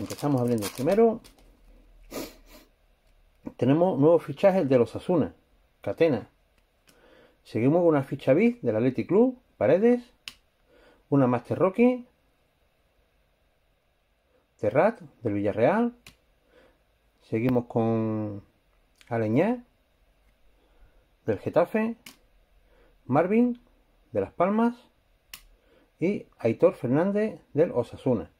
empezamos abriendo. Primero, tenemos nuevos fichajes de los Asuna, Catena. Seguimos con una ficha bis del Athletic Club, Paredes. Una Master Rocky. Terrat, del Villarreal. Seguimos con Aleñá, del Getafe. Marvin, de Las Palmas. Y Aitor Fernández, del Osasuna.